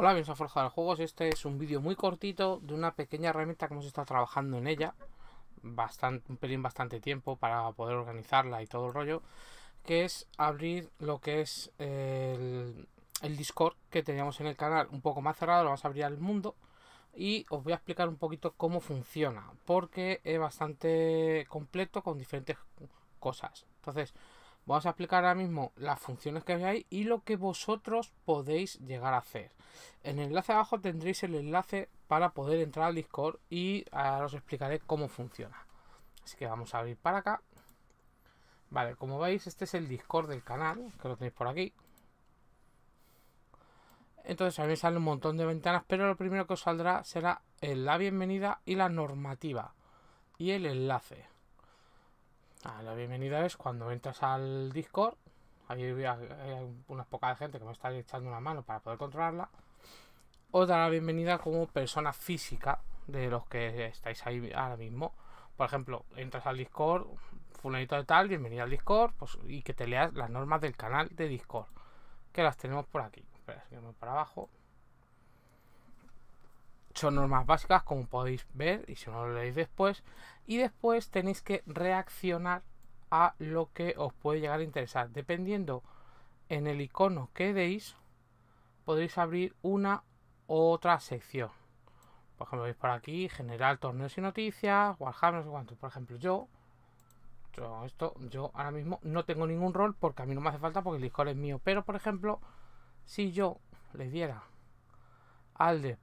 Hola, bienvenidos a Forja de Juegos. Este es un vídeo muy cortito de una pequeña herramienta que hemos estado trabajando en ella. Bastante, un pelín bastante tiempo para poder organizarla y todo el rollo. Que es abrir lo que es el, el Discord que teníamos en el canal un poco más cerrado. Lo vamos a abrir al mundo. Y os voy a explicar un poquito cómo funciona. Porque es bastante completo con diferentes cosas. Entonces, Vamos a explicar ahora mismo las funciones que veáis y lo que vosotros podéis llegar a hacer. En el enlace abajo tendréis el enlace para poder entrar al Discord y ahora os explicaré cómo funciona. Así que vamos a abrir para acá. Vale, como veis este es el Discord del canal, que lo tenéis por aquí. Entonces a mí me sale un montón de ventanas, pero lo primero que os saldrá será la bienvenida y la normativa y el enlace la bienvenida es cuando entras al Discord. Ahí hay, unas pocas gente que me está echando una mano para poder controlarla. Os da la bienvenida como persona física de los que estáis ahí ahora mismo. Por ejemplo, entras al Discord, fulanito de tal, bienvenido al Discord, pues, y que te leas las normas del canal de Discord. Que las tenemos por aquí. para abajo son normas básicas, como podéis ver, y si no lo leéis después. Y después tenéis que reaccionar a lo que os puede llegar a interesar. Dependiendo en el icono que deis, podéis abrir una u otra sección. Por ejemplo, veis por aquí, general, torneos y noticias, Warhammer, no sé cuánto. Por ejemplo, yo, yo, esto, yo ahora mismo no tengo ningún rol porque a mí no me hace falta porque el icono es mío. Pero, por ejemplo, si yo le diera al de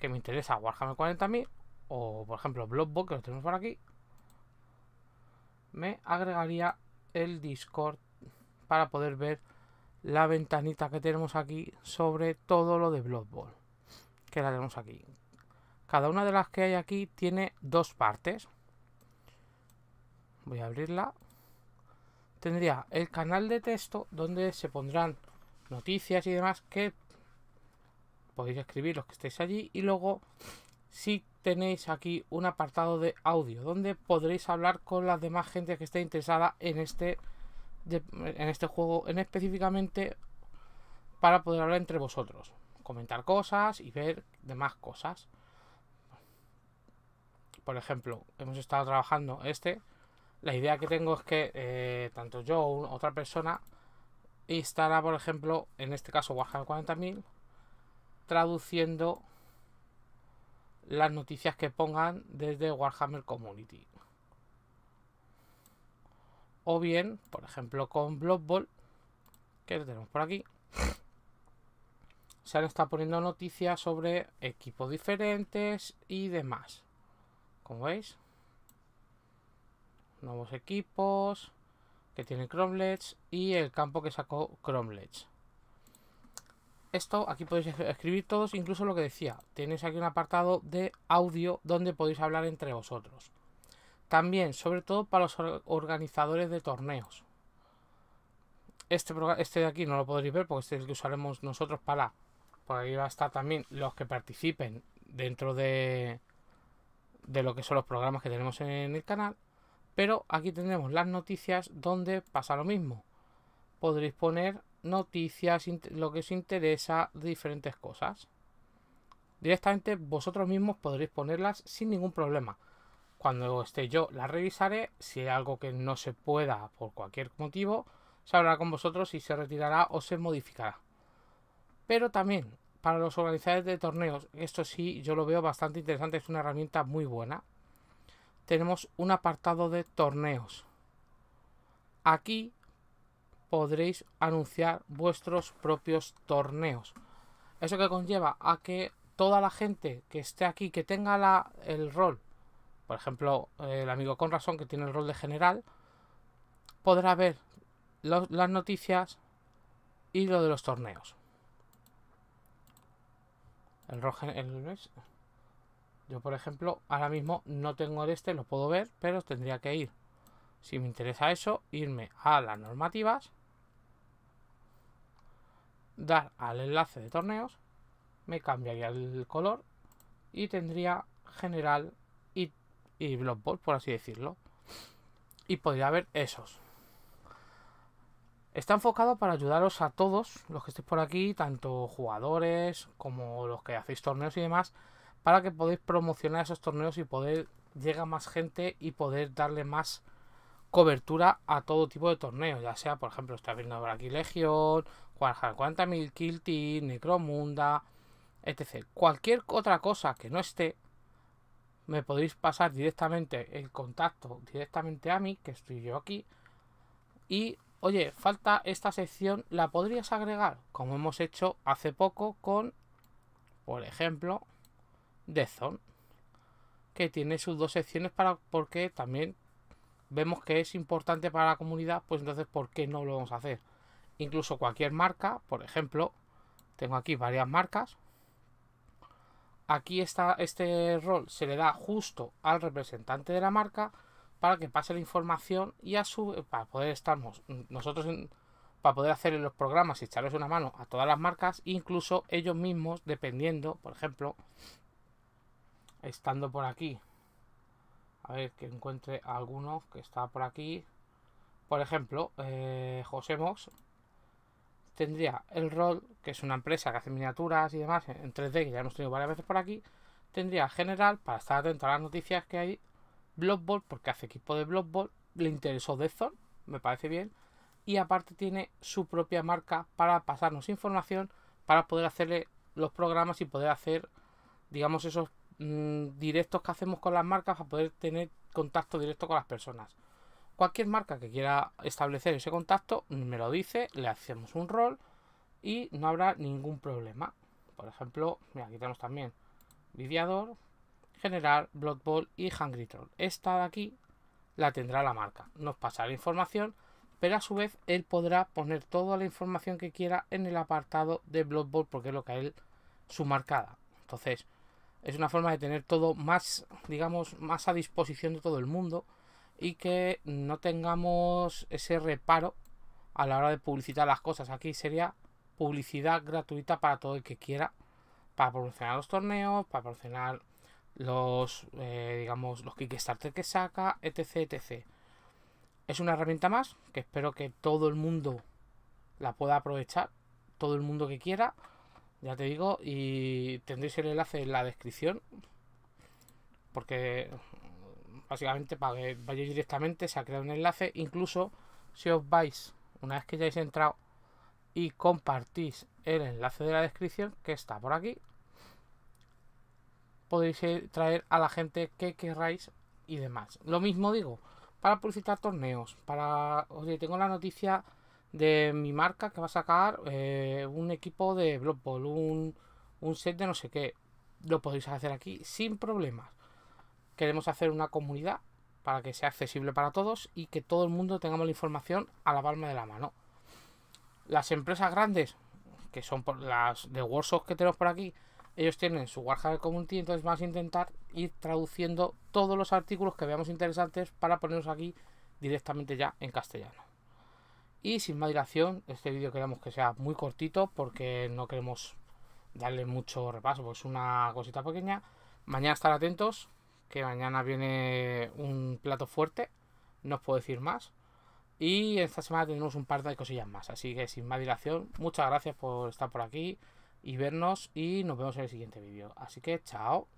que me interesa Warhammer 40.000 o por ejemplo Bowl que lo tenemos por aquí me agregaría el Discord para poder ver la ventanita que tenemos aquí sobre todo lo de Blood Bowl, que la tenemos aquí. Cada una de las que hay aquí tiene dos partes. Voy a abrirla. Tendría el canal de texto donde se pondrán noticias y demás que podéis escribir los que estéis allí y luego si tenéis aquí un apartado de audio donde podréis hablar con las demás gente que esté interesada en este en este juego en específicamente para poder hablar entre vosotros comentar cosas y ver demás cosas por ejemplo hemos estado trabajando este la idea que tengo es que eh, tanto yo o otra persona estará por ejemplo en este caso Warhammer 40.000 traduciendo las noticias que pongan desde Warhammer Community. O bien, por ejemplo, con Blood Bowl, que tenemos por aquí, se han estado poniendo noticias sobre equipos diferentes y demás. Como veis, nuevos equipos que tiene Cromlets y el campo que sacó Cromlets esto aquí podéis escribir todos, incluso lo que decía. Tenéis aquí un apartado de audio donde podéis hablar entre vosotros. También, sobre todo para los organizadores de torneos. Este, este de aquí no lo podréis ver porque este es el que usaremos nosotros para... Por ahí va a estar también los que participen dentro de, de lo que son los programas que tenemos en el canal. Pero aquí tenemos las noticias donde pasa lo mismo. Podréis poner noticias, lo que os interesa, diferentes cosas. Directamente vosotros mismos podréis ponerlas sin ningún problema. Cuando esté yo la revisaré, si hay algo que no se pueda por cualquier motivo, se hablará con vosotros y se retirará o se modificará. Pero también para los organizadores de torneos, esto sí yo lo veo bastante interesante, es una herramienta muy buena. Tenemos un apartado de torneos. Aquí podréis anunciar vuestros propios torneos. Eso que conlleva a que toda la gente que esté aquí, que tenga el rol, por ejemplo, el amigo con razón que tiene el rol de general, podrá ver las noticias y lo de los torneos. El, yo, por ejemplo, ahora mismo no tengo el este, lo puedo ver, pero tendría que ir. Si me interesa eso, irme a las normativas dar al enlace de torneos, me cambiaría el color y tendría general y, y por así decirlo. Y podría ver esos. Está enfocado para ayudaros a todos los que estéis por aquí, tanto jugadores como los que hacéis torneos y demás, para que podáis promocionar esos torneos y poder llegar más gente y poder darle más cobertura a todo tipo de torneos, ya sea, por ejemplo, está viendo ahora aquí Legion, 40.000 Kilti, Necromunda, etc. Cualquier otra cosa que no esté, me podéis pasar directamente el contacto directamente a mí, que estoy yo aquí. Y, oye, falta esta sección, ¿la podrías agregar? Como hemos hecho hace poco con, por ejemplo, Dezon, que tiene sus dos secciones para porque también vemos que es importante para la comunidad, pues entonces, ¿por qué no lo vamos a hacer? incluso cualquier marca, por ejemplo, tengo aquí varias marcas. Aquí está, este rol se le da justo al representante de la marca para que pase la información y a su para poder estarnos nosotros para poder hacer los programas y echarles una mano a todas las marcas, incluso ellos mismos, dependiendo, por ejemplo, estando por aquí. A ver que encuentre alguno que está por aquí. Por ejemplo, eh, José Mox, tendría el rol, que es una empresa que hace miniaturas y demás en 3D, que ya hemos tenido varias veces por aquí, tendría general, para estar atento a las noticias que hay, Blockball, porque hace equipo de Blockball. le interesó Deathzone, me parece bien, y aparte tiene su propia marca para pasarnos información, para poder hacerle los programas y poder hacer, digamos, esos mm, directos que hacemos con las marcas, para poder tener contacto directo con las personas. Cualquier marca que quiera establecer ese contacto me lo dice, le hacemos un rol y no habrá ningún problema. Por ejemplo, aquí tenemos también videador, General, Blood Ball y Hungry Troll. Esta de aquí la tendrá la marca. Nos pasará la información, pero a su vez él podrá poner toda la información que quiera en el apartado de Blood porque es lo que él su marcada. Entonces, es una forma de tener todo más, digamos, más a disposición de todo el mundo y que no tengamos ese reparo a la hora de publicitar las cosas. Aquí sería publicidad gratuita para todo el que quiera, para promocionar los torneos, para promocionar los, eh, digamos, los Kickstarter que saca, etc, etc. Es una herramienta más que espero que todo el mundo la pueda aprovechar, todo el mundo que quiera, ya te digo, y tendréis el enlace en la descripción, porque básicamente para que vayáis directamente, se ha creado un enlace, incluso si os vais, una vez que hayáis entrado y compartís el enlace de la descripción que está por aquí, podéis eh, traer a la gente que querráis y demás. Lo mismo digo, para publicitar torneos, para, oye, tengo la noticia de mi marca que va a sacar eh, un equipo de Blood un set de no sé qué, lo podéis hacer aquí sin problemas. Queremos hacer una comunidad para que sea accesible para todos y que todo el mundo tengamos la información a la palma de la mano. Las empresas grandes, que son las de workshops que tenemos por aquí, ellos tienen su Warhammer Community, entonces vamos a intentar ir traduciendo todos los artículos que veamos interesantes para ponernos aquí directamente ya en castellano. Y sin más dilación, este vídeo queremos que sea muy cortito porque no queremos darle mucho repaso, es una cosita pequeña. Mañana estar atentos que mañana viene un plato fuerte, no os puedo decir más. Y esta semana tenemos un par de cosillas más, así que sin más dilación, muchas gracias por estar por aquí y vernos y nos vemos en el siguiente vídeo. Así que chao.